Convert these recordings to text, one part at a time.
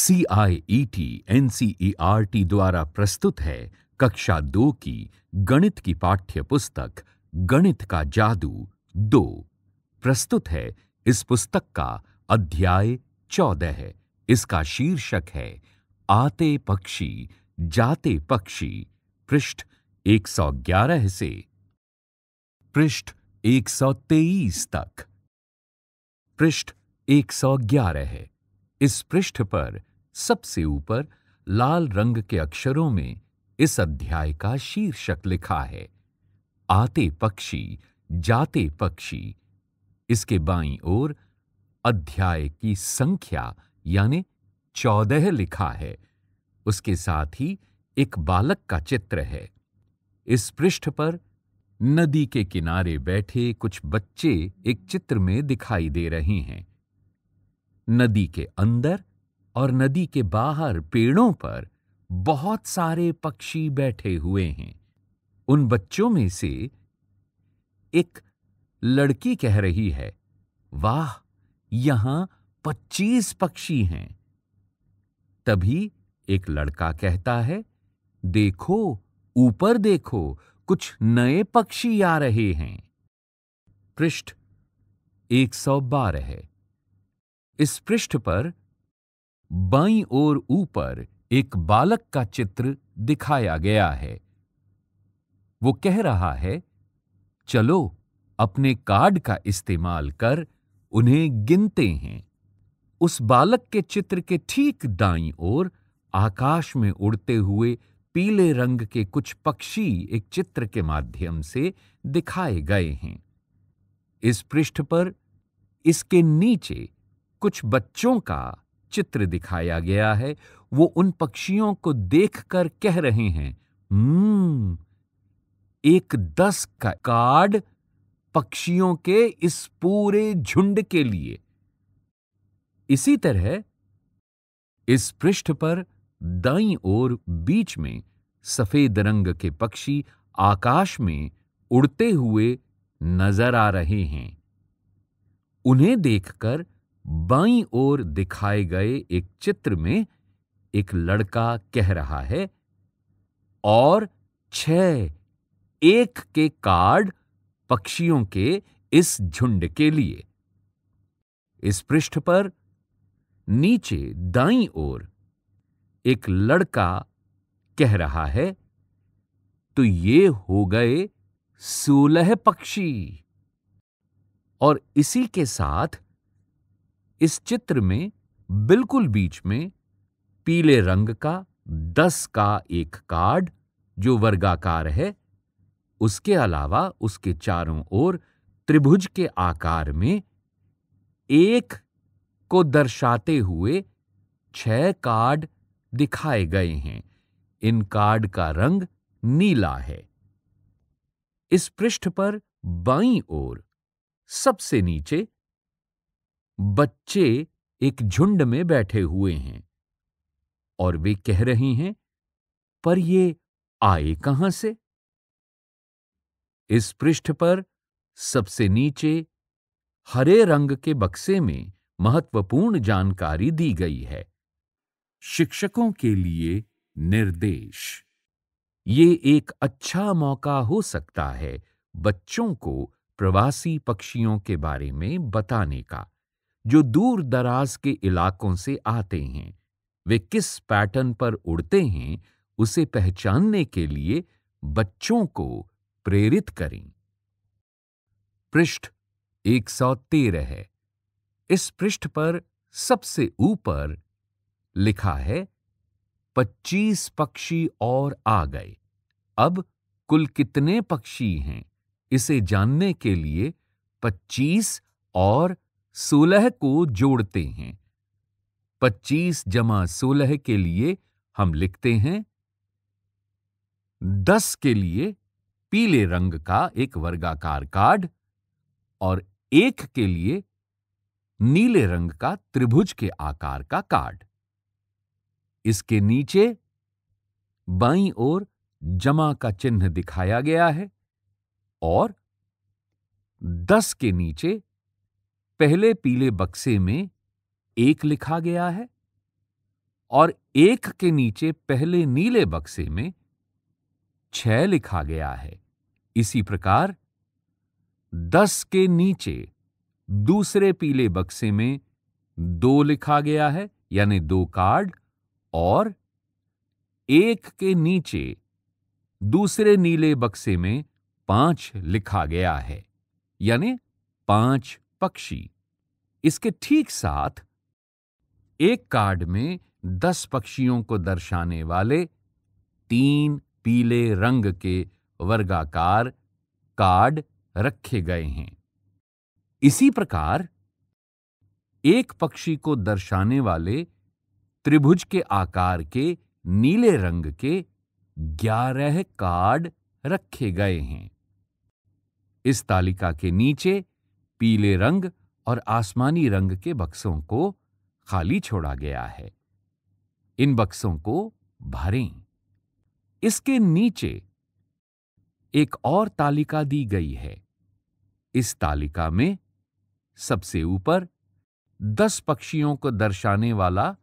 C I E T N C E R T द्वारा प्रस्तुत है कक्षा दो की गणित की पाठ्य पुस्तक गणित का जादू दो प्रस्तुत है इस पुस्तक का अध्याय चौदह है इसका शीर्षक है आते पक्षी जाते पक्षी पृष्ठ 111 से पृष्ठ 123 तक पृष्ठ 111 है इस पृष्ठ पर सबसे ऊपर लाल रंग के अक्षरों में इस अध्याय का शीर्षक लिखा है आते पक्षी जाते पक्षी इसके बाईं ओर अध्याय की संख्या यानी चौदह लिखा है उसके साथ ही एक बालक का चित्र है इस पृष्ठ पर नदी के किनारे बैठे कुछ बच्चे एक चित्र में दिखाई दे रहे हैं नदी के अंदर और नदी के बाहर पेड़ों पर बहुत सारे पक्षी बैठे हुए हैं उन बच्चों में से एक लड़की कह रही है वाह यहां पच्चीस पक्षी हैं तभी एक लड़का कहता है देखो ऊपर देखो कुछ नए पक्षी आ रहे हैं पृष्ठ एक सौ बारह है इस पृष्ठ पर बाई ओर ऊपर एक बालक का चित्र दिखाया गया है वो कह रहा है चलो अपने कार्ड का इस्तेमाल कर उन्हें गिनते हैं उस बालक के चित्र के ठीक दाई ओर आकाश में उड़ते हुए पीले रंग के कुछ पक्षी एक चित्र के माध्यम से दिखाए गए हैं इस पृष्ठ पर इसके नीचे कुछ बच्चों का चित्र दिखाया गया है वो उन पक्षियों को देखकर कह रहे हैं हम्म एक दस का कार्ड पक्षियों के इस पूरे झुंड के लिए इसी तरह इस पृष्ठ पर दाई ओर बीच में सफेद रंग के पक्षी आकाश में उड़ते हुए नजर आ रहे हैं उन्हें देखकर बाई ओर दिखाए गए एक चित्र में एक लड़का कह रहा है और छ एक के कार्ड पक्षियों के इस झुंड के लिए इस पृष्ठ पर नीचे दाई ओर एक लड़का कह रहा है तो ये हो गए सोलह पक्षी और इसी के साथ इस चित्र में बिल्कुल बीच में पीले रंग का दस का एक कार्ड जो वर्गाकार है उसके अलावा उसके चारों ओर त्रिभुज के आकार में एक को दर्शाते हुए छह कार्ड दिखाए गए हैं इन कार्ड का रंग नीला है इस पृष्ठ पर बाईं ओर सबसे नीचे बच्चे एक झुंड में बैठे हुए हैं और वे कह रहे हैं पर ये आए कहां से इस पृष्ठ पर सबसे नीचे हरे रंग के बक्से में महत्वपूर्ण जानकारी दी गई है शिक्षकों के लिए निर्देश ये एक अच्छा मौका हो सकता है बच्चों को प्रवासी पक्षियों के बारे में बताने का जो दूर दराज के इलाकों से आते हैं वे किस पैटर्न पर उड़ते हैं उसे पहचानने के लिए बच्चों को प्रेरित करें पृष्ठ 113 है इस पृष्ठ पर सबसे ऊपर लिखा है 25 पक्षी और आ गए अब कुल कितने पक्षी हैं इसे जानने के लिए 25 और सोलह को जोड़ते हैं पच्चीस जमा सोलह के लिए हम लिखते हैं दस के लिए पीले रंग का एक वर्गाकार कार्ड और एक के लिए नीले रंग का त्रिभुज के आकार का कार्ड इसके नीचे बाई ओर जमा का चिन्ह दिखाया गया है और दस के नीचे पहले पीले बक्से में एक लिखा गया है और एक के नीचे पहले नीले बक्से में छह लिखा गया है इसी प्रकार दस के नीचे दूसरे पीले बक्से में दो लिखा गया है यानी दो कार्ड और एक के नीचे दूसरे नीले बक्से में पांच लिखा गया है यानी पांच पक्षी इसके ठीक साथ एक कार्ड में दस पक्षियों को दर्शाने वाले तीन पीले रंग के वर्गाकार कार्ड रखे गए हैं इसी प्रकार एक पक्षी को दर्शाने वाले त्रिभुज के आकार के नीले रंग के ग्यारह कार्ड रखे गए हैं इस तालिका के नीचे पीले रंग और आसमानी रंग के बक्सों को खाली छोड़ा गया है इन बक्सों को भरें इसके नीचे एक और तालिका दी गई है इस तालिका में सबसे ऊपर दस पक्षियों को दर्शाने वाला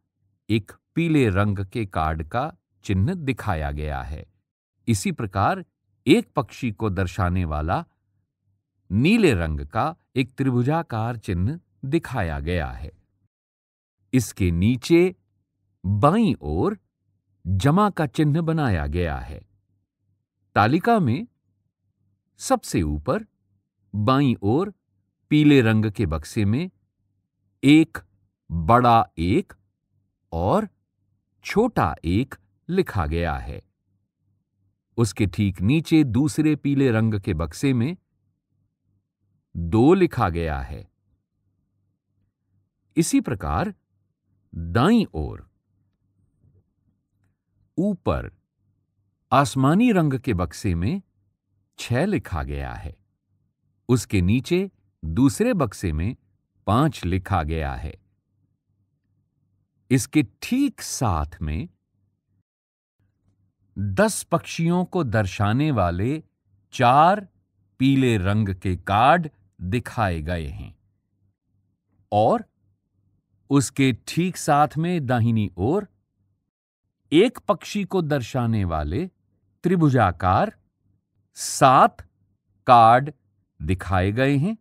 एक पीले रंग के कार्ड का चिन्ह दिखाया गया है इसी प्रकार एक पक्षी को दर्शाने वाला नीले रंग का एक त्रिभुजाकार चिन्ह दिखाया गया है इसके नीचे बाईं ओर जमा का चिन्ह बनाया गया है तालिका में सबसे ऊपर बाईं ओर पीले रंग के बक्से में एक बड़ा एक और छोटा एक लिखा गया है उसके ठीक नीचे दूसरे पीले रंग के बक्से में दो लिखा गया है इसी प्रकार दाई ओर ऊपर आसमानी रंग के बक्से में छह लिखा गया है उसके नीचे दूसरे बक्से में पांच लिखा गया है इसके ठीक साथ में दस पक्षियों को दर्शाने वाले चार पीले रंग के कार्ड दिखाए गए हैं और उसके ठीक साथ में दाहिनी ओर एक पक्षी को दर्शाने वाले त्रिभुजाकार सात कार्ड दिखाए गए हैं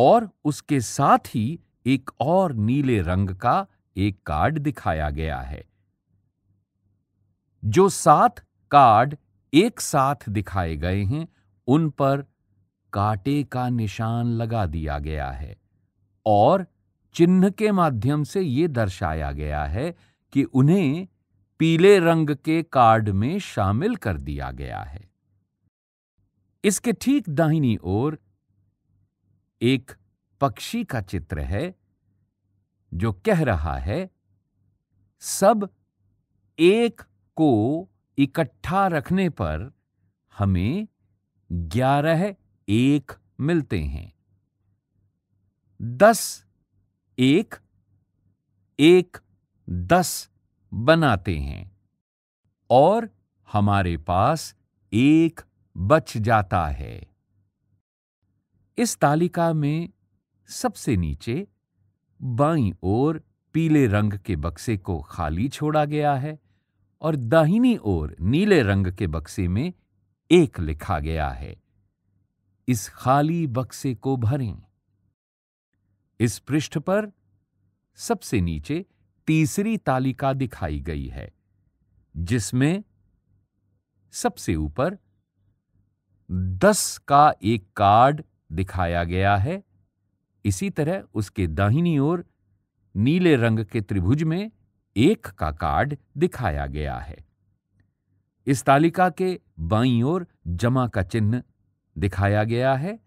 और उसके साथ ही एक और नीले रंग का एक कार्ड दिखाया गया है जो सात कार्ड एक साथ दिखाए गए हैं उन पर कांटे का निशान लगा दिया गया है और चिन्ह के माध्यम से ये दर्शाया गया है कि उन्हें पीले रंग के कार्ड में शामिल कर दिया गया है इसके ठीक दाहिनी ओर एक पक्षी का चित्र है जो कह रहा है सब एक को इकट्ठा रखने पर हमें ग्यारह एक मिलते हैं दस एक एक दस बनाते हैं और हमारे पास एक बच जाता है इस तालिका में सबसे नीचे बाई ओर पीले रंग के बक्से को खाली छोड़ा गया है और दाहिनी ओर नीले रंग के बक्से में एक लिखा गया है इस खाली बक्से को भरें इस पृष्ठ पर सबसे नीचे तीसरी तालिका दिखाई गई है जिसमें सबसे ऊपर दस का एक कार्ड दिखाया गया है इसी तरह उसके दाहिनी ओर नीले रंग के त्रिभुज में एक का कार्ड दिखाया गया है इस तालिका के बाईं ओर जमा का चिन्ह दिखाया गया है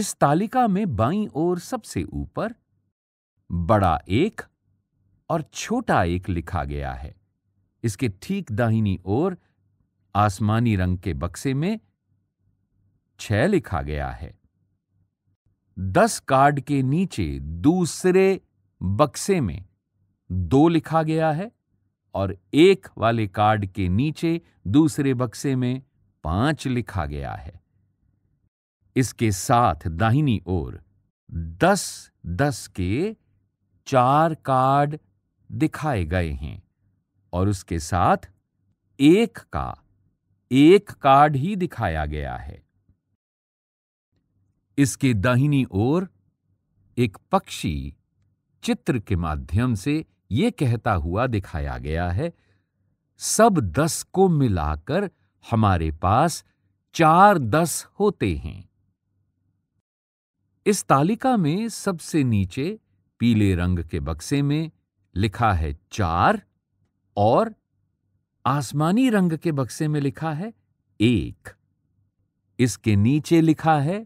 इस तालिका में बाईं ओर सबसे ऊपर बड़ा एक और छोटा एक लिखा गया है इसके ठीक दाहिनी ओर आसमानी रंग के बक्से में छह लिखा गया है दस कार्ड के नीचे दूसरे बक्से में दो लिखा गया है और एक वाले कार्ड के नीचे दूसरे बक्से में पांच लिखा गया है इसके साथ दाहिनी ओर दस दस के चार कार्ड दिखाए गए हैं और उसके साथ एक का एक कार्ड ही दिखाया गया है इसके दाहिनी ओर एक पक्षी चित्र के माध्यम से ये कहता हुआ दिखाया गया है सब दस को मिलाकर हमारे पास चार दस होते हैं इस तालिका में सबसे नीचे पीले रंग के बक्से में लिखा है चार और आसमानी रंग के बक्से में लिखा है एक इसके नीचे लिखा है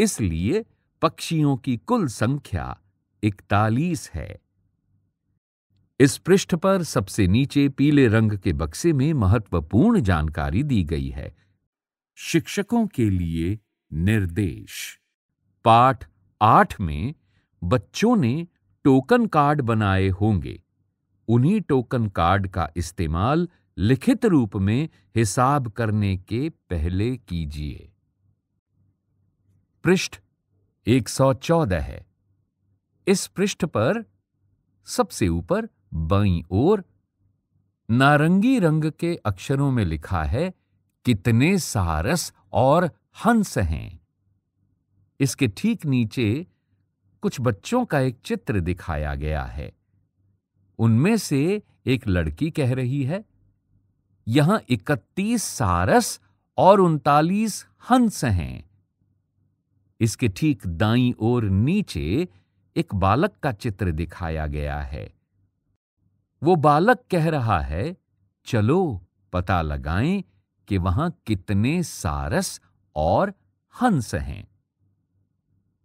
इसलिए पक्षियों की कुल संख्या इकतालीस है इस पृष्ठ पर सबसे नीचे पीले रंग के बक्से में महत्वपूर्ण जानकारी दी गई है शिक्षकों के लिए निर्देश पाठ आठ में बच्चों ने टोकन कार्ड बनाए होंगे उन्हीं टोकन कार्ड का इस्तेमाल लिखित रूप में हिसाब करने के पहले कीजिए पृष्ठ 114 है इस पृष्ठ पर सबसे ऊपर बई ओर नारंगी रंग के अक्षरों में लिखा है कितने सारस और हंस हैं इसके ठीक नीचे कुछ बच्चों का एक चित्र दिखाया गया है उनमें से एक लड़की कह रही है यहां इकतीस सारस और उनतालीस हंस हैं इसके ठीक दाई और नीचे एक बालक का चित्र दिखाया गया है वो बालक कह रहा है चलो पता लगाएं कि वहां कितने सारस और हंस हैं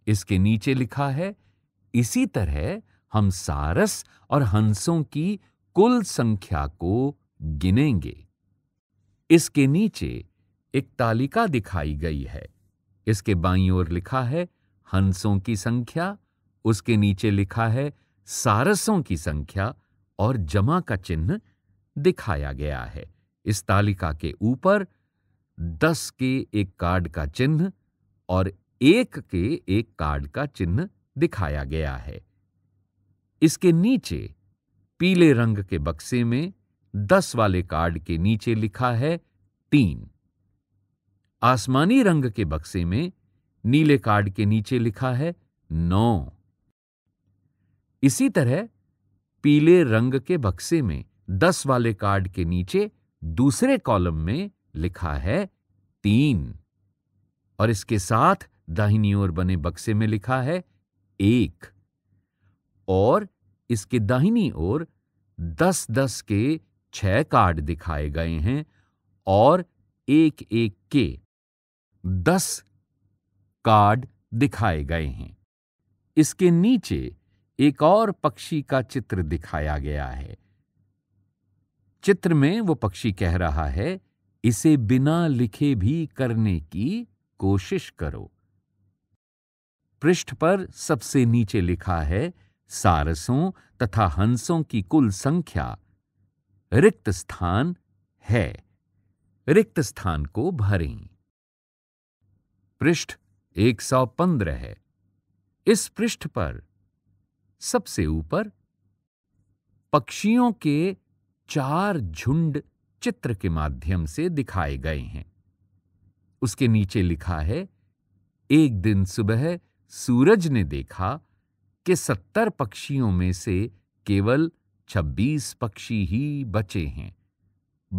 इसके नीचे लिखा है इसी तरह हम सारस और हंसों की कुल संख्या को गिनेंगे इसके नीचे एक तालिका दिखाई गई है इसके बाईं ओर लिखा है हंसों की संख्या उसके नीचे लिखा है सारसों की संख्या और जमा का चिन्ह दिखाया गया है इस तालिका के ऊपर दस के एक कार्ड का चिन्ह और एक के एक कार्ड का चिन्ह दिखाया गया है इसके नीचे पीले रंग के बक्से में दस वाले कार्ड के नीचे लिखा है तीन आसमानी रंग के बक्से में नीले कार्ड के नीचे लिखा है नौ इसी तरह पीले रंग के बक्से में दस वाले कार्ड के नीचे दूसरे कॉलम में लिखा है तीन और इसके साथ दाहिनी ओर बने बक्से में लिखा है एक और इसके दाहिनी ओर दस दस के छह कार्ड दिखाए गए हैं और एक एक के दस कार्ड दिखाए गए हैं इसके नीचे एक और पक्षी का चित्र दिखाया गया है चित्र में वो पक्षी कह रहा है इसे बिना लिखे भी करने की कोशिश करो पृष्ठ पर सबसे नीचे लिखा है सारसों तथा हंसों की कुल संख्या रिक्त स्थान है रिक्त स्थान को भरें पृष्ठ 115 है इस पृष्ठ पर सबसे ऊपर पक्षियों के चार झुंड चित्र के माध्यम से दिखाए गए हैं उसके नीचे लिखा है एक दिन सुबह सूरज ने देखा कि सत्तर पक्षियों में से केवल छब्बीस पक्षी ही बचे हैं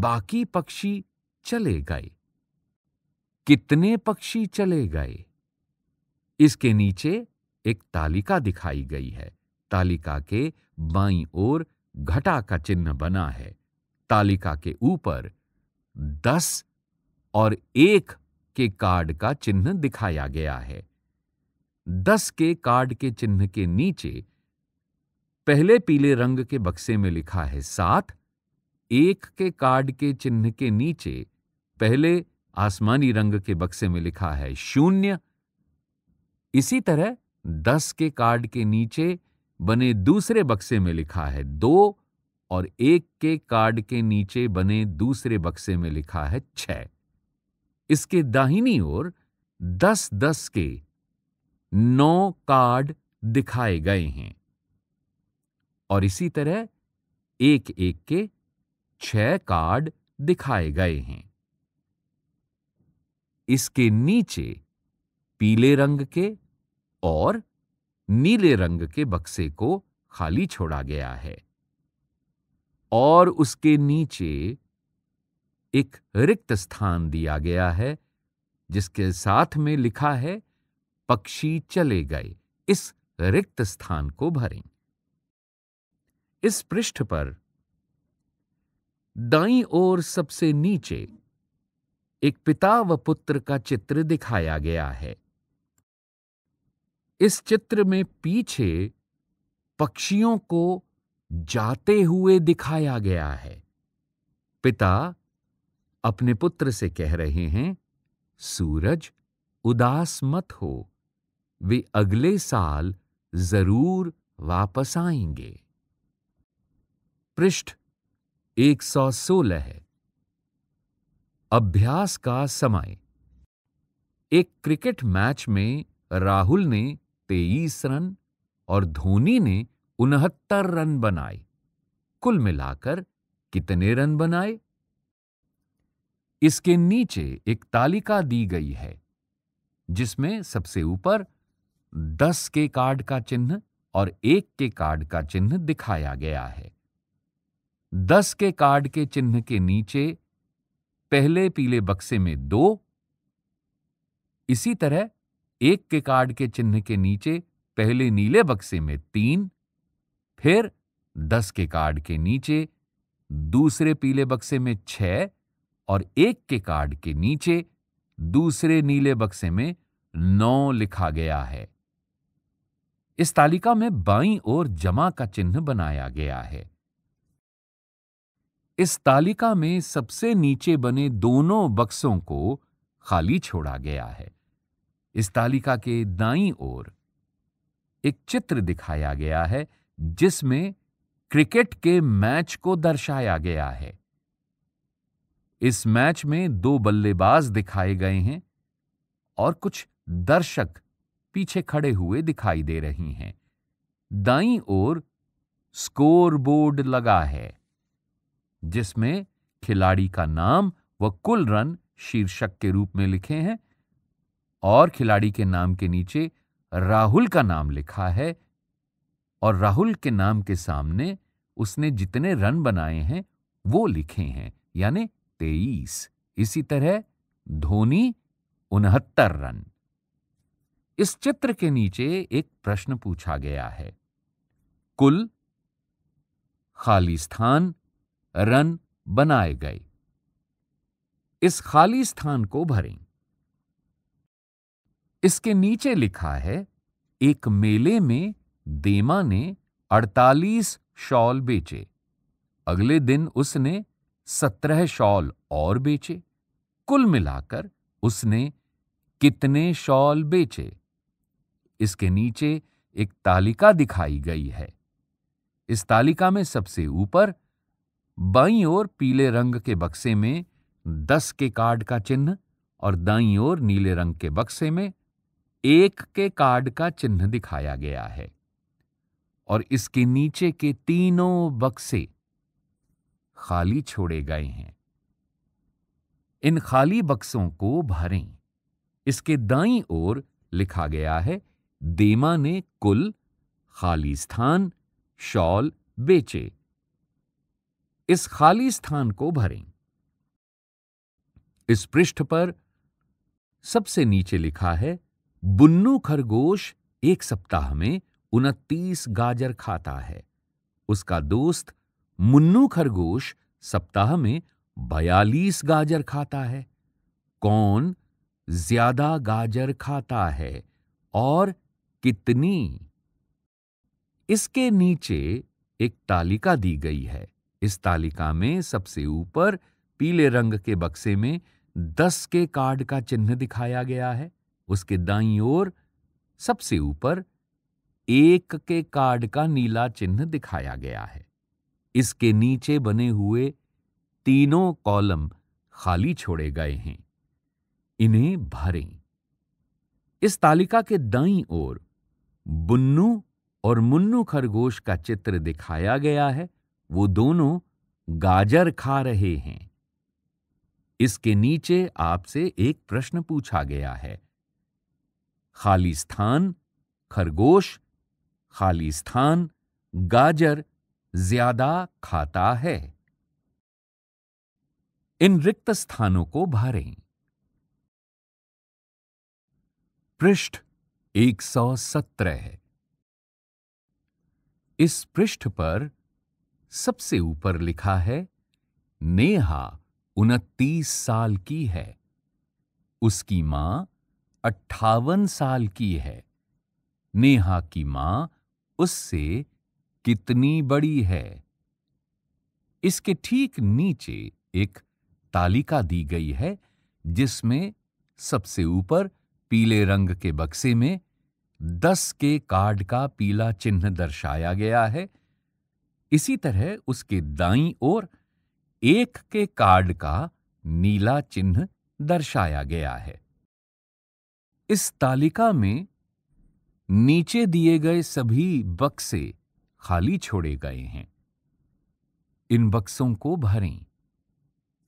बाकी पक्षी चले गए कितने पक्षी चले गए इसके नीचे एक तालिका दिखाई गई है तालिका के बाई ओर घटा का चिन्ह बना है तालिका के ऊपर दस और एक के कार्ड का चिन्ह दिखाया गया है दस के कार्ड के चिन्ह के नीचे पहले पीले रंग के बक्से में लिखा है सात एक के कार्ड के चिन्ह के नीचे पहले आसमानी रंग के बक्से में लिखा है शून्य इसी तरह दस के कार्ड के नीचे बने दूसरे बक्से में लिखा है दो और एक के कार्ड के नीचे बने दूसरे बक्से में लिखा है छह इसके दाहिनी ओर दस दस के नौ कार्ड दिखाए गए हैं और इसी तरह एक एक के छह कार्ड दिखाए गए हैं इसके नीचे पीले रंग के और नीले रंग के बक्से को खाली छोड़ा गया है और उसके नीचे एक रिक्त स्थान दिया गया है जिसके साथ में लिखा है पक्षी चले गए इस रिक्त स्थान को भरें इस पृष्ठ पर दाई ओर सबसे नीचे एक पिता व पुत्र का चित्र दिखाया गया है इस चित्र में पीछे पक्षियों को जाते हुए दिखाया गया है पिता अपने पुत्र से कह रहे हैं सूरज उदास मत हो वे अगले साल जरूर वापस आएंगे पृष्ठ 116 है अभ्यास का समय एक क्रिकेट मैच में राहुल ने तेईस रन और धोनी ने उनहत्तर रन बनाए कुल मिलाकर कितने रन बनाए इसके नीचे एक तालिका दी गई है जिसमें सबसे ऊपर दस के कार्ड का चिन्ह और एक के कार्ड का चिन्ह दिखाया गया है दस के कार्ड के चिन्ह के नीचे पहले पीले बक्से में दो इसी तरह एक के कार्ड के चिन्ह के नीचे पहले नीले बक्से में तीन फिर दस के कार्ड के नीचे दूसरे पीले बक्से में छ और एक के कार्ड के नीचे दूसरे नीले बक्से में नौ लिखा गया है इस तालिका में बाई ओर जमा का चिन्ह बनाया गया है इस तालिका में सबसे नीचे बने दोनों बक्सों को खाली छोड़ा गया है इस तालिका के दाई ओर एक चित्र दिखाया गया है जिसमें क्रिकेट के मैच को दर्शाया गया है इस मैच में दो बल्लेबाज दिखाए गए हैं और कुछ दर्शक पीछे खड़े हुए दिखाई दे रही हैं दाई ओर स्कोर बोर्ड लगा है जिसमें खिलाड़ी का नाम व कुल रन शीर्षक के रूप में लिखे हैं और खिलाड़ी के नाम के नीचे राहुल का नाम लिखा है और राहुल के नाम के सामने उसने जितने रन बनाए हैं वो लिखे हैं यानी तेईस इसी तरह धोनी उनहत्तर रन इस चित्र के नीचे एक प्रश्न पूछा गया है कुल खाली स्थान रन बनाए गए इस खाली स्थान को भरें इसके नीचे लिखा है एक मेले में देमा ने 48 शॉल बेचे अगले दिन उसने 17 शॉल और बेचे कुल मिलाकर उसने कितने शॉल बेचे इसके नीचे एक तालिका दिखाई गई है इस तालिका में सबसे ऊपर बाई ओर पीले रंग के बक्से में दस के कार्ड का चिन्ह और दाई ओर नीले रंग के बक्से में एक के कार्ड का चिन्ह दिखाया गया है और इसके नीचे के तीनों बक्से खाली छोड़े गए हैं इन खाली बक्सों को भरें इसके दाई ओर लिखा गया है देमा ने कुल खाली स्थान शॉल बेचे इस खाली स्थान को भरें इस पृष्ठ पर सबसे नीचे लिखा है बुन्नू खरगोश एक सप्ताह में उनतीस गाजर खाता है उसका दोस्त मुन्नू खरगोश सप्ताह में बयालीस गाजर खाता है कौन ज्यादा गाजर खाता है और कितनी इसके नीचे एक तालिका दी गई है इस तालिका में सबसे ऊपर पीले रंग के बक्से में दस के कार्ड का चिन्ह दिखाया गया है उसके दाई ओर सबसे ऊपर एक के कार्ड का नीला चिन्ह दिखाया गया है इसके नीचे बने हुए तीनों कॉलम खाली छोड़े गए हैं इन्हें भरें इस तालिका के दाई ओर बुन्नू और मुन्नू खरगोश का चित्र दिखाया गया है वो दोनों गाजर खा रहे हैं इसके नीचे आपसे एक प्रश्न पूछा गया है खाली स्थान खरगोश खाली स्थान गाजर ज्यादा खाता है इन रिक्त स्थानों को भरें पृष्ठ एक सौ सत्रह इस पृष्ठ पर सबसे ऊपर लिखा है नेहा उनतीस साल की है उसकी मां अट्ठावन साल की है नेहा की मां उससे कितनी बड़ी है इसके ठीक नीचे एक तालिका दी गई है जिसमें सबसे ऊपर पीले रंग के बक्से में दस के कार्ड का पीला चिन्ह दर्शाया गया है इसी तरह उसके दाई ओर एक के कार्ड का नीला चिन्ह दर्शाया गया है इस तालिका में नीचे दिए गए सभी बक्से खाली छोड़े गए हैं इन बक्सों को भरें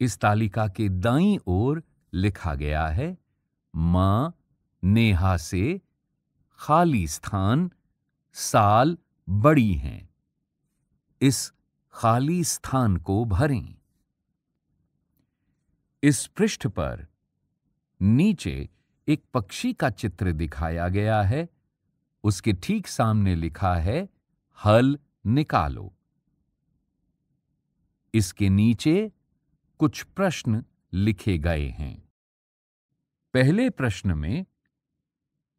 इस तालिका के दाई ओर लिखा गया है मां नेहा से खाली स्थान साल बड़ी हैं इस खाली स्थान को भरें इस पृष्ठ पर नीचे एक पक्षी का चित्र दिखाया गया है उसके ठीक सामने लिखा है हल निकालो इसके नीचे कुछ प्रश्न लिखे गए हैं पहले प्रश्न में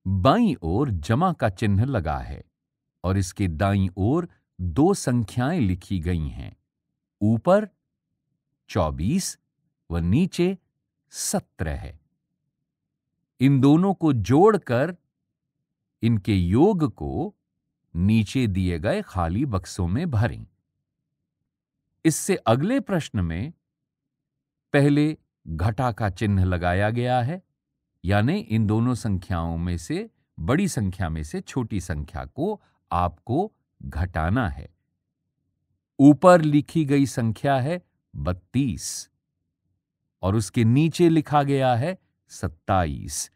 बाईं ओर जमा का चिन्ह लगा है और इसके दाईं ओर दो संख्याएं लिखी गई हैं ऊपर चौबीस व नीचे सत्रह है इन दोनों को जोड़कर इनके योग को नीचे दिए गए खाली बक्सों में भरें इससे अगले प्रश्न में पहले घटा का चिन्ह लगाया गया है यानी इन दोनों संख्याओं में से बड़ी संख्या में से छोटी संख्या को आपको घटाना है ऊपर लिखी गई संख्या है बत्तीस और उसके नीचे लिखा गया है सत्ताईस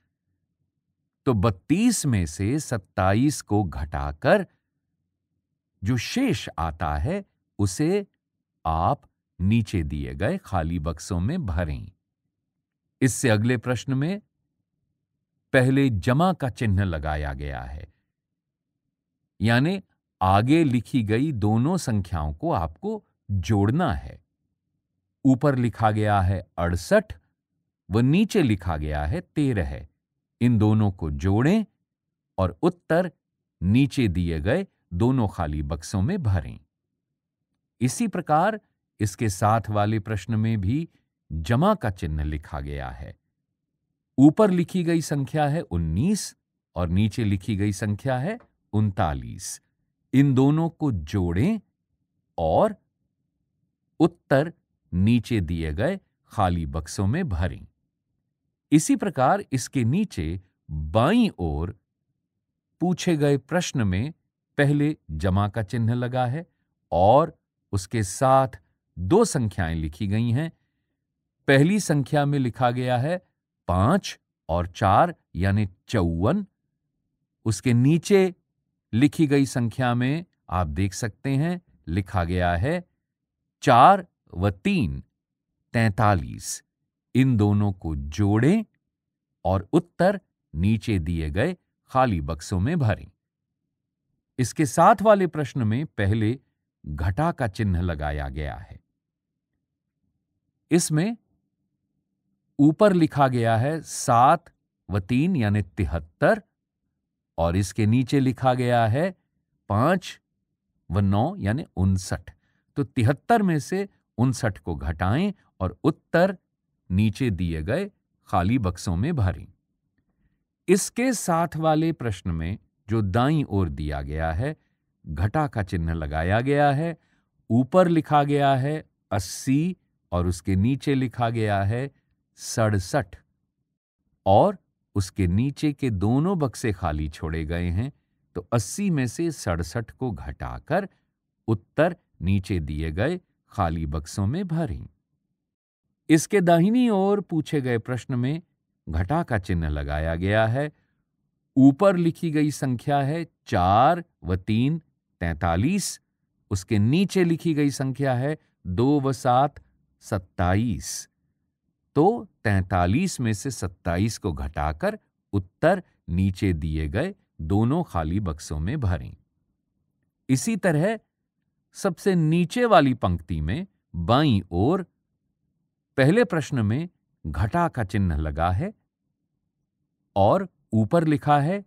तो बत्तीस में से सत्ताईस को घटाकर जो शेष आता है उसे आप नीचे दिए गए खाली बक्सों में भरें इससे अगले प्रश्न में पहले जमा का चिन्ह लगाया गया है यानी आगे लिखी गई दोनों संख्याओं को आपको जोड़ना है ऊपर लिखा गया है अड़सठ व नीचे लिखा गया है तेरह इन दोनों को जोड़ें और उत्तर नीचे दिए गए दोनों खाली बक्सों में भरें इसी प्रकार इसके साथ वाले प्रश्न में भी जमा का चिन्ह लिखा गया है ऊपर लिखी गई संख्या है 19 और नीचे लिखी गई संख्या है उनतालीस इन दोनों को जोड़ें और उत्तर नीचे दिए गए खाली बक्सों में भरें इसी प्रकार इसके नीचे बाईं ओर पूछे गए प्रश्न में पहले जमा का चिन्ह लगा है और उसके साथ दो संख्याएं लिखी गई हैं पहली संख्या में लिखा गया है पांच और चार यानी चौवन उसके नीचे लिखी गई संख्या में आप देख सकते हैं लिखा गया है चार व तीन तैतालीस इन दोनों को जोड़ें और उत्तर नीचे दिए गए खाली बक्सों में भरें इसके साथ वाले प्रश्न में पहले घटा का चिन्ह लगाया गया है इसमें ऊपर लिखा गया है सात व तीन यानी तिहत्तर और इसके नीचे लिखा गया है पांच व नौ यानी उनसठ तो तिहत्तर में से उनसठ को घटाएं और उत्तर नीचे दिए गए खाली बक्सों में भरें इसके साथ वाले प्रश्न में जो दाई ओर दिया गया है घटा का चिन्ह लगाया गया है ऊपर लिखा गया है अस्सी और उसके नीचे लिखा गया है सड़सठ और उसके नीचे के दोनों बक्से खाली छोड़े गए हैं तो अस्सी में से सड़सठ को घटाकर उत्तर नीचे दिए गए खाली बक्सों में भरें इसके दाहिनी ओर पूछे गए प्रश्न में घटा का चिन्ह लगाया गया है ऊपर लिखी गई संख्या है चार व तीन तैतालीस उसके नीचे लिखी गई संख्या है दो व सात सत्ताईस तो 43 में से 27 को घटाकर उत्तर नीचे दिए गए दोनों खाली बक्सों में भरें इसी तरह सबसे नीचे वाली पंक्ति में बाई ओर पहले प्रश्न में घटा का चिन्ह लगा है और ऊपर लिखा है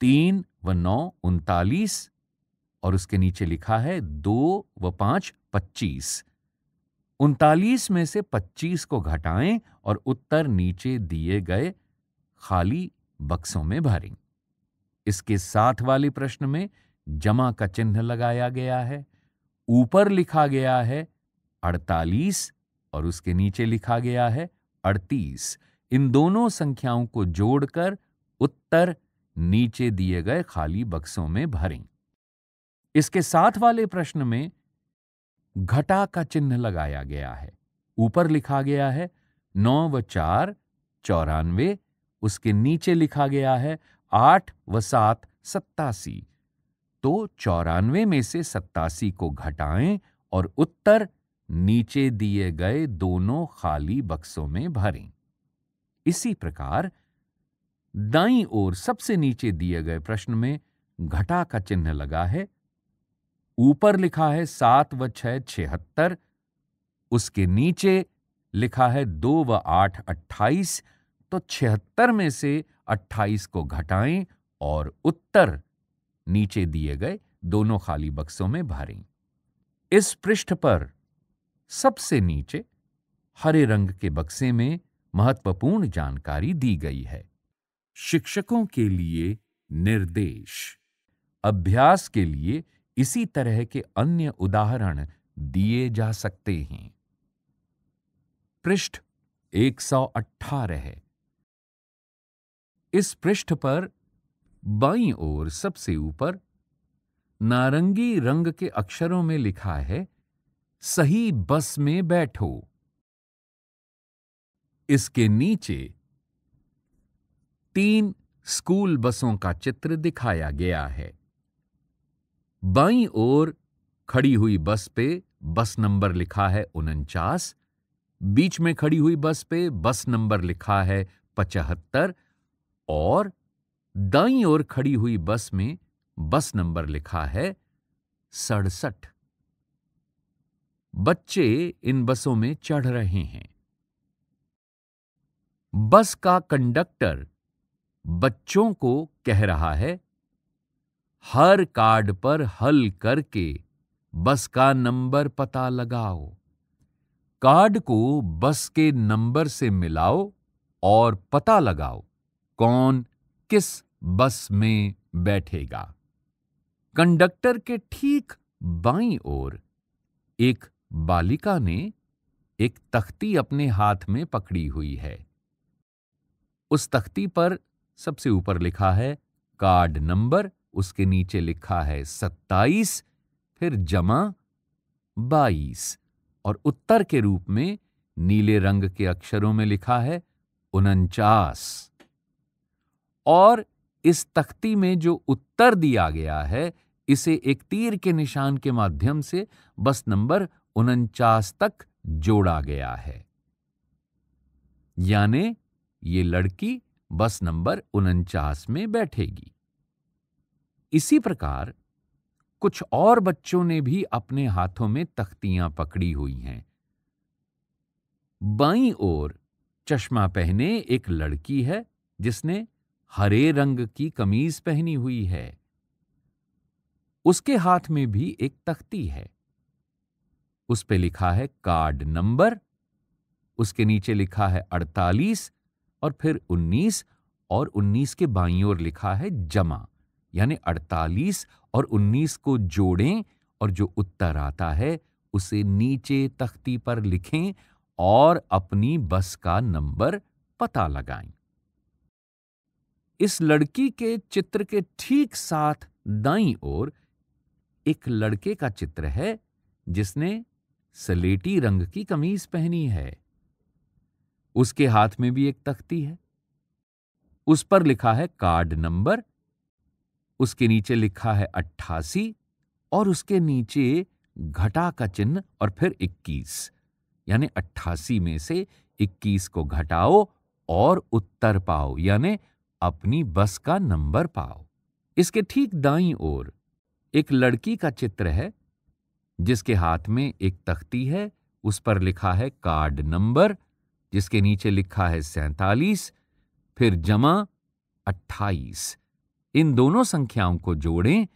तीन व नौ उनतालीस और उसके नीचे लिखा है दो व पांच पच्चीस उनतालीस में से पच्चीस को घटाएं और उत्तर नीचे दिए गए खाली बक्सों में भरें इसके साथ वाले प्रश्न में जमा का चिन्ह लगाया गया है ऊपर लिखा गया है अड़तालीस और उसके नीचे लिखा गया है अड़तीस इन दोनों संख्याओं को जोड़कर उत्तर नीचे दिए गए खाली बक्सों में भरें इसके साथ वाले प्रश्न में घटा का चिन्ह लगाया गया है ऊपर लिखा गया है नौ व चार चौरानवे उसके नीचे लिखा गया है आठ व सात सत्तासी तो चौरानवे में से सत्तासी को घटाएं और उत्तर नीचे दिए गए दोनों खाली बक्सों में भरें इसी प्रकार दाई ओर सबसे नीचे दिए गए प्रश्न में घटा का चिन्ह लगा है ऊपर लिखा है सात व छह छिहत्तर उसके नीचे लिखा है दो व आठ अट्ठाईस तो छिहत्तर में से अट्ठाईस को घटाएं और उत्तर नीचे दिए गए दोनों खाली बक्सों में भरें इस पृष्ठ पर सबसे नीचे हरे रंग के बक्से में महत्वपूर्ण जानकारी दी गई है शिक्षकों के लिए निर्देश अभ्यास के लिए इसी तरह के अन्य उदाहरण दिए जा सकते हैं पृष्ठ 118 इस पृष्ठ पर बाई ओर सबसे ऊपर नारंगी रंग के अक्षरों में लिखा है सही बस में बैठो इसके नीचे तीन स्कूल बसों का चित्र दिखाया गया है बाई ओर खड़ी हुई बस पे बस नंबर लिखा है उनचास बीच में खड़ी हुई बस पे बस नंबर लिखा है पचहत्तर और दाई ओर खड़ी हुई बस में बस नंबर लिखा है सड़सठ बच्चे इन बसों में चढ़ रहे हैं बस का कंडक्टर बच्चों को कह रहा है हर कार्ड पर हल करके बस का नंबर पता लगाओ कार्ड को बस के नंबर से मिलाओ और पता लगाओ कौन किस बस में बैठेगा कंडक्टर के ठीक बाईं ओर एक बालिका ने एक तख्ती अपने हाथ में पकड़ी हुई है उस तख्ती पर सबसे ऊपर लिखा है कार्ड नंबर उसके नीचे लिखा है सत्ताईस फिर जमा बाईस और उत्तर के रूप में नीले रंग के अक्षरों में लिखा है उनचास और इस तख्ती में जो उत्तर दिया गया है इसे एक तीर के निशान के माध्यम से बस नंबर उनचास तक जोड़ा गया है यानी ये लड़की बस नंबर उनचास में बैठेगी इसी प्रकार कुछ और बच्चों ने भी अपने हाथों में तख्तियां पकड़ी हुई हैं बाई ओर चश्मा पहने एक लड़की है जिसने हरे रंग की कमीज पहनी हुई है उसके हाथ में भी एक तख्ती है उस पे लिखा है कार्ड नंबर उसके नीचे लिखा है अड़तालीस और फिर उन्नीस और उन्नीस के बाई ओर लिखा है जमा यानी 48 और 19 को जोड़ें और जो उत्तर आता है उसे नीचे तख्ती पर लिखें और अपनी बस का नंबर पता लगाएं। इस लड़की के चित्र के ठीक साथ दाई ओर एक लड़के का चित्र है जिसने सलेटी रंग की कमीज पहनी है उसके हाथ में भी एक तख्ती है उस पर लिखा है कार्ड नंबर उसके नीचे लिखा है अट्ठासी और उसके नीचे घटा का चिन्ह और फिर इक्कीस यानी अट्ठासी में से इक्कीस को घटाओ और उत्तर पाओ यानी अपनी बस का नंबर पाओ इसके ठीक दाई ओर एक लड़की का चित्र है जिसके हाथ में एक तख्ती है उस पर लिखा है कार्ड नंबर जिसके नीचे लिखा है सैतालीस फिर जमा अट्ठाईस इन दोनों संख्याओं को जोड़ें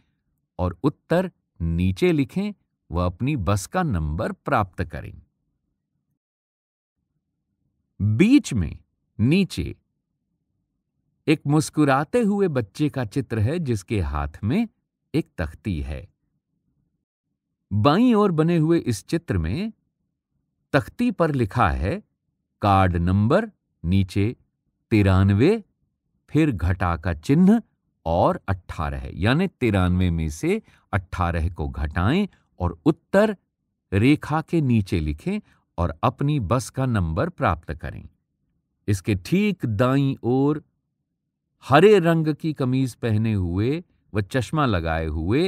और उत्तर नीचे लिखें व अपनी बस का नंबर प्राप्त करें बीच में नीचे एक मुस्कुराते हुए बच्चे का चित्र है जिसके हाथ में एक तख्ती है बाईं ओर बने हुए इस चित्र में तख्ती पर लिखा है कार्ड नंबर नीचे तिरानवे फिर घटा का चिन्ह और अठारह यानी तिरानवे में से अठारह को घटाएं और उत्तर रेखा के नीचे लिखें और अपनी बस का नंबर प्राप्त करें इसके ठीक दाई ओर हरे रंग की कमीज पहने हुए व चश्मा लगाए हुए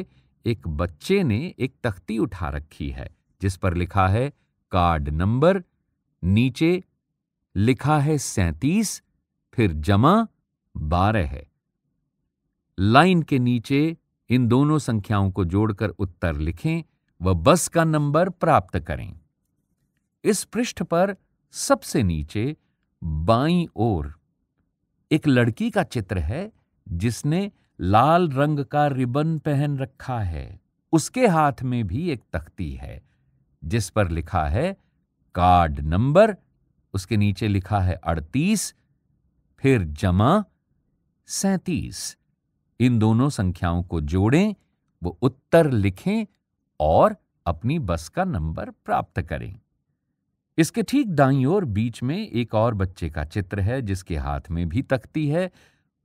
एक बच्चे ने एक तख्ती उठा रखी है जिस पर लिखा है कार्ड नंबर नीचे लिखा है सैतीस फिर जमा बारह है लाइन के नीचे इन दोनों संख्याओं को जोड़कर उत्तर लिखें व बस का नंबर प्राप्त करें इस पृष्ठ पर सबसे नीचे बाईं ओर एक लड़की का चित्र है जिसने लाल रंग का रिबन पहन रखा है उसके हाथ में भी एक तख्ती है जिस पर लिखा है कार्ड नंबर उसके नीचे लिखा है अड़तीस फिर जमा सैतीस इन दोनों संख्याओं को जोड़ें वो उत्तर लिखें और अपनी बस का नंबर प्राप्त करें इसके ठीक दाई ओर बीच में एक और बच्चे का चित्र है जिसके हाथ में भी तख्ती है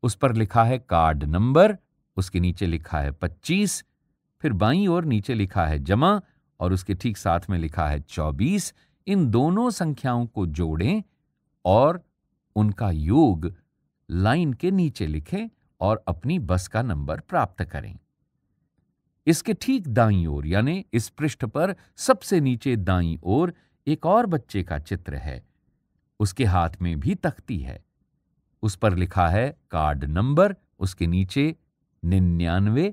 उस पर लिखा है कार्ड नंबर उसके नीचे लिखा है पच्चीस फिर बाई ओर नीचे लिखा है जमा और उसके ठीक साथ में लिखा है चौबीस इन दोनों संख्याओं को जोड़ें और उनका योग लाइन के नीचे लिखें और अपनी बस का नंबर प्राप्त करें इसके ठीक दाई ओर यानी इस पृष्ठ पर सबसे नीचे दाई ओर एक और बच्चे का चित्र है उसके हाथ में भी तख्ती है उस पर लिखा है कार्ड नंबर उसके नीचे निन्यानवे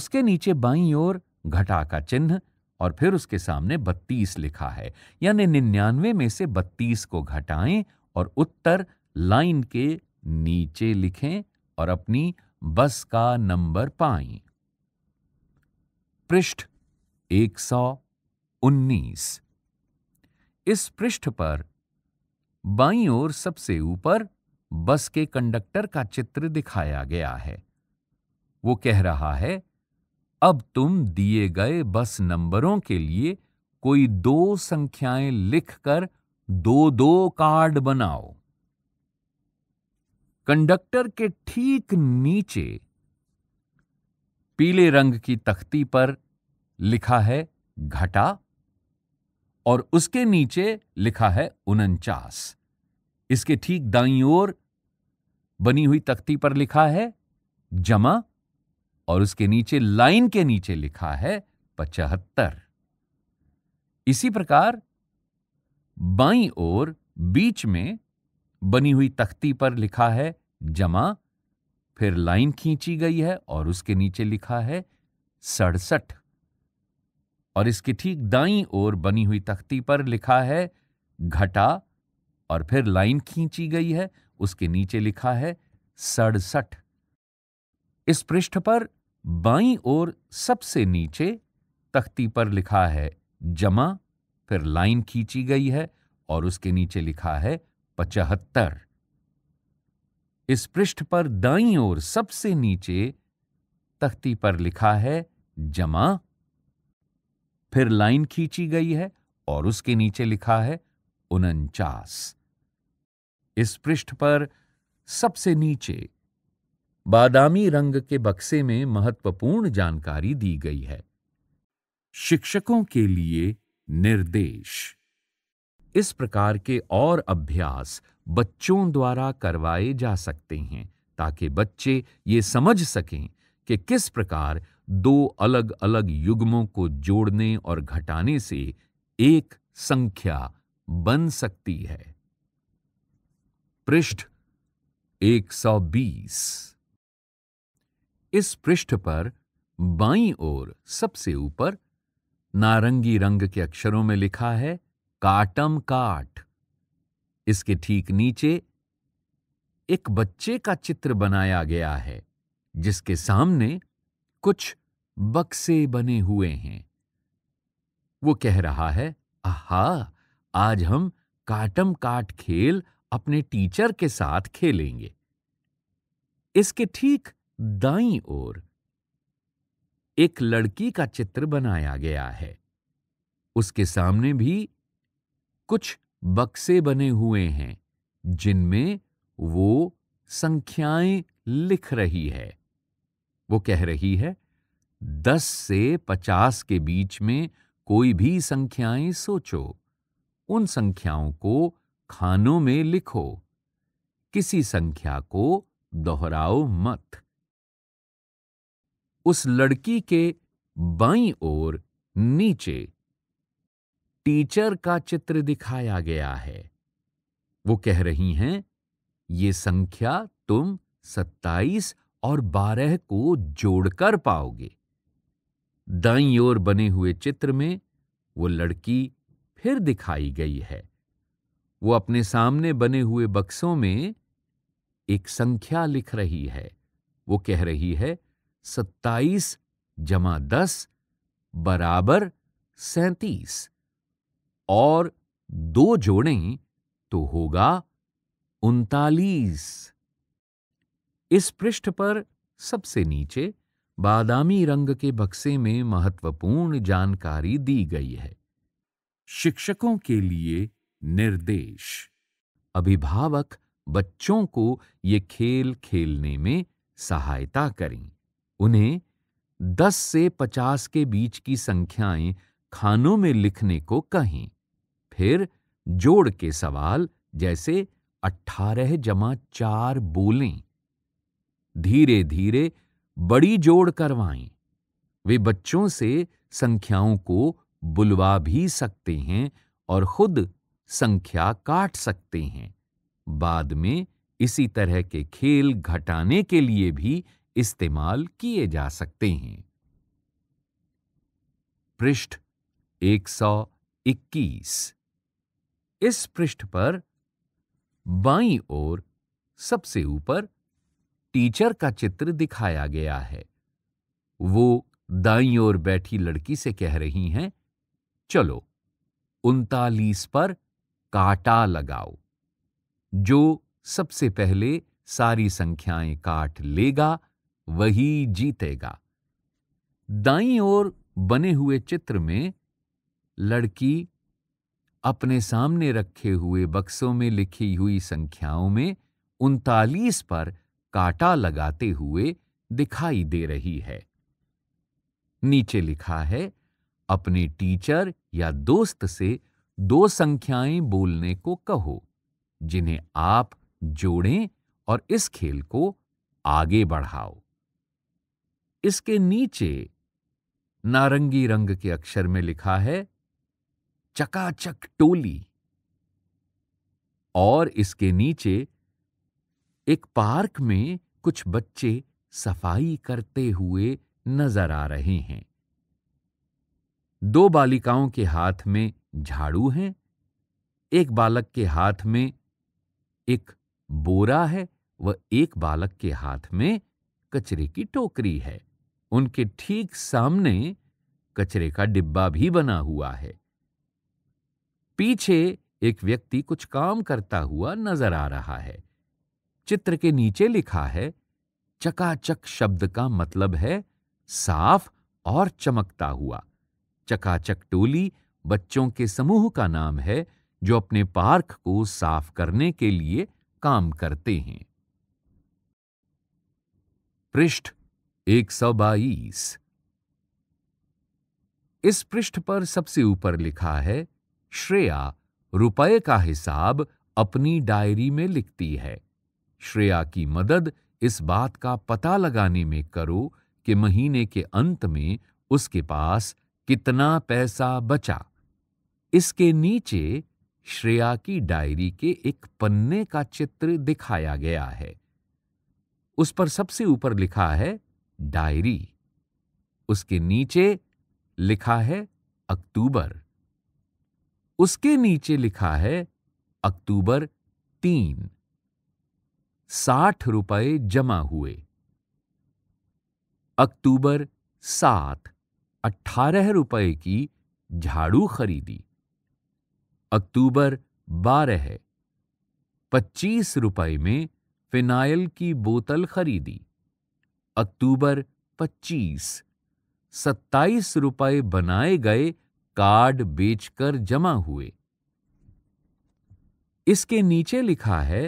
उसके नीचे बाई ओर घटा का चिन्ह और फिर उसके सामने बत्तीस लिखा है यानी निन्यानवे में से बत्तीस को घटाएं और उत्तर लाइन के नीचे लिखें और अपनी बस का नंबर पाई पृष्ठ 119 इस पृष्ठ पर बाईं ओर सबसे ऊपर बस के कंडक्टर का चित्र दिखाया गया है वो कह रहा है अब तुम दिए गए बस नंबरों के लिए कोई दो संख्याएं लिखकर दो दो कार्ड बनाओ कंडक्टर के ठीक नीचे पीले रंग की तख्ती पर लिखा है घटा और उसके नीचे लिखा है उनचास इसके ठीक दाई ओर बनी हुई तख्ती पर लिखा है जमा और उसके नीचे लाइन के नीचे लिखा है पचहत्तर इसी प्रकार बाई ओर बीच में बनी हुई तख्ती पर लिखा है जमा फिर लाइन खींची गई है और उसके नीचे लिखा है सड़सठ और इसके ठीक दाई ओर बनी हुई तख्ती पर लिखा है घटा और फिर लाइन खींची गई है उसके नीचे लिखा है सड़सठ इस पृष्ठ पर बाई ओर सबसे नीचे तख्ती पर लिखा है जमा फिर लाइन खींची गई है और उसके नीचे लिखा है पचहत्तर इस पृष्ठ पर दाई ओर सबसे नीचे तख्ती पर लिखा है जमा फिर लाइन खींची गई है और उसके नीचे लिखा है उनचास इस पृष्ठ पर सबसे नीचे बादामी रंग के बक्से में महत्वपूर्ण जानकारी दी गई है शिक्षकों के लिए निर्देश इस प्रकार के और अभ्यास बच्चों द्वारा करवाए जा सकते हैं ताकि बच्चे ये समझ सकें कि किस प्रकार दो अलग अलग युग्मों को जोड़ने और घटाने से एक संख्या बन सकती है पृष्ठ 120 इस पृष्ठ पर बाईं ओर सबसे ऊपर नारंगी रंग के अक्षरों में लिखा है काटम काट इसके ठीक नीचे एक बच्चे का चित्र बनाया गया है जिसके सामने कुछ बक्से बने हुए हैं वो कह रहा है आहा आज हम काटम काट खेल अपने टीचर के साथ खेलेंगे इसके ठीक दाई ओर एक लड़की का चित्र बनाया गया है उसके सामने भी कुछ बक्से बने हुए हैं जिनमें वो संख्याएं लिख रही है वो कह रही है दस से पचास के बीच में कोई भी संख्याएं सोचो उन संख्याओं को खानों में लिखो किसी संख्या को दोहराओ मत उस लड़की के बाई ओर नीचे टीचर का चित्र दिखाया गया है वो कह रही हैं ये संख्या तुम सत्ताईस और बारह को जोड़कर पाओगे दाई ओर बने हुए चित्र में वो लड़की फिर दिखाई गई है वो अपने सामने बने हुए बक्सों में एक संख्या लिख रही है वो कह रही है सत्ताईस जमा दस बराबर सैतीस और दो जोड़ें तो होगा उनतालीस इस पृष्ठ पर सबसे नीचे बादामी रंग के बक्से में महत्वपूर्ण जानकारी दी गई है शिक्षकों के लिए निर्देश अभिभावक बच्चों को ये खेल खेलने में सहायता करें उन्हें 10 से 50 के बीच की संख्याएं खानों में लिखने को कहीं फिर जोड़ के सवाल जैसे अठारह जमा चार बोलें धीरे धीरे बड़ी जोड़ करवाएं वे बच्चों से संख्याओं को बुलवा भी सकते हैं और खुद संख्या काट सकते हैं बाद में इसी तरह के खेल घटाने के लिए भी इस्तेमाल किए जा सकते हैं पृष्ठ 121 इस पृष्ठ पर बाईं ओर सबसे ऊपर टीचर का चित्र दिखाया गया है वो दाईं ओर बैठी लड़की से कह रही हैं चलो उनतालीस पर काटा लगाओ जो सबसे पहले सारी संख्याएं काट लेगा वही जीतेगा दाईं ओर बने हुए चित्र में लड़की अपने सामने रखे हुए बक्सों में लिखी हुई संख्याओं में उनतालीस पर काटा लगाते हुए दिखाई दे रही है नीचे लिखा है अपने टीचर या दोस्त से दो संख्याएं बोलने को कहो जिन्हें आप जोड़ें और इस खेल को आगे बढ़ाओ इसके नीचे नारंगी रंग के अक्षर में लिखा है चकाचक टोली और इसके नीचे एक पार्क में कुछ बच्चे सफाई करते हुए नजर आ रहे हैं दो बालिकाओं के हाथ में झाड़ू है एक बालक के हाथ में एक बोरा है व एक बालक के हाथ में कचरे की टोकरी है उनके ठीक सामने कचरे का डिब्बा भी बना हुआ है पीछे एक व्यक्ति कुछ काम करता हुआ नजर आ रहा है चित्र के नीचे लिखा है चकाचक शब्द का मतलब है साफ और चमकता हुआ चकाचक टोली बच्चों के समूह का नाम है जो अपने पार्क को साफ करने के लिए काम करते हैं पृष्ठ 122 इस पृष्ठ पर सबसे ऊपर लिखा है श्रेया रुपए का हिसाब अपनी डायरी में लिखती है श्रेया की मदद इस बात का पता लगाने में करो कि महीने के अंत में उसके पास कितना पैसा बचा इसके नीचे श्रेया की डायरी के एक पन्ने का चित्र दिखाया गया है उस पर सबसे ऊपर लिखा है डायरी उसके नीचे लिखा है अक्टूबर उसके नीचे लिखा है अक्टूबर तीन साठ रुपए जमा हुए अक्टूबर सात अठारह रुपए की झाड़ू खरीदी अक्टूबर बारह पच्चीस रुपए में फिनाइल की बोतल खरीदी अक्टूबर पच्चीस सत्ताईस रुपए बनाए गए कार्ड बेचकर जमा हुए इसके नीचे लिखा है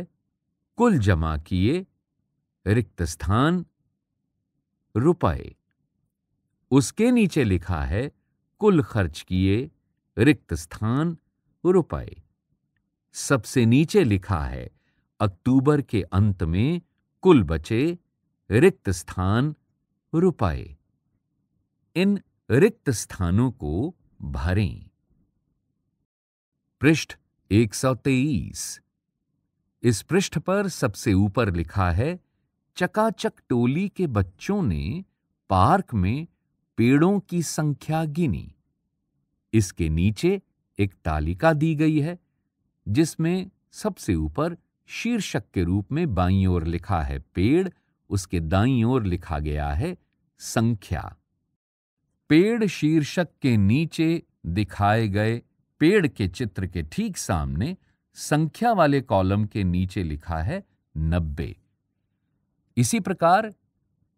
कुल जमा किए रिक्त स्थान रुपए उसके नीचे लिखा है कुल खर्च किए रिक्त स्थान रुपए सबसे नीचे लिखा है अक्टूबर के अंत में कुल बचे रिक्त स्थान रुपए इन रिक्त स्थानों को भरें पृष्ठ 123 इस पृष्ठ पर सबसे ऊपर लिखा है चकाचक टोली के बच्चों ने पार्क में पेड़ों की संख्या गिनी इसके नीचे एक तालिका दी गई है जिसमें सबसे ऊपर शीर्षक के रूप में बाईं ओर लिखा है पेड़ उसके दाईं ओर लिखा गया है संख्या पेड़ शीर्षक के नीचे दिखाए गए पेड़ के चित्र के ठीक सामने संख्या वाले कॉलम के नीचे लिखा है नब्बे इसी प्रकार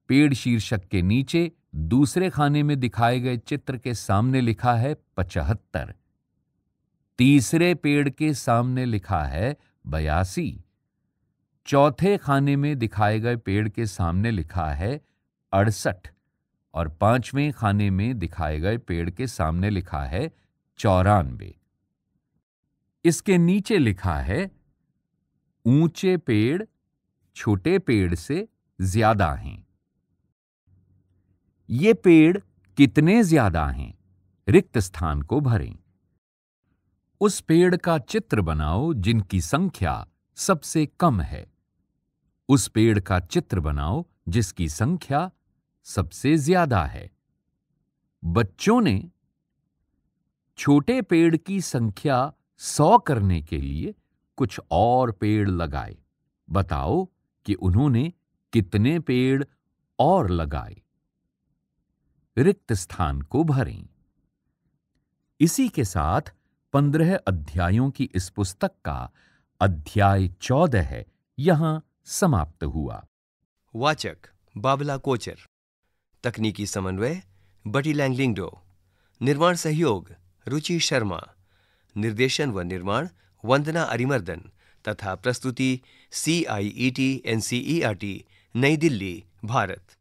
पेड़ शीर्षक के नीचे दूसरे खाने में दिखाए गए चित्र के सामने लिखा है पचहत्तर तीसरे पेड़ के सामने लिखा है बयासी चौथे खाने में दिखाए गए पेड़ के सामने लिखा है अड़सठ और पांचवें खाने में दिखाए गए पेड़ के सामने लिखा है चौरानवे इसके नीचे लिखा है ऊंचे पेड़ छोटे पेड़ से ज्यादा हैं ये पेड़ कितने ज्यादा हैं रिक्त स्थान को भरें उस पेड़ का चित्र बनाओ जिनकी संख्या सबसे कम है उस पेड़ का चित्र बनाओ जिसकी संख्या सबसे ज्यादा है बच्चों ने छोटे पेड़ की संख्या सौ करने के लिए कुछ और पेड़ लगाए बताओ कि उन्होंने कितने पेड़ और लगाए रिक्त स्थान को भरें इसी के साथ पंद्रह अध्यायों की इस पुस्तक का अध्याय चौदह यहां समाप्त हुआ वाचक बाबला कोचर तकनीकी समन्वय बटी लैंगलिंगडो निर्माण सहयोग रुचि शर्मा निर्देशन व निर्माण वंदना अरिमर्दन तथा प्रस्तुति C I E T N C E R T New Delhi Bharat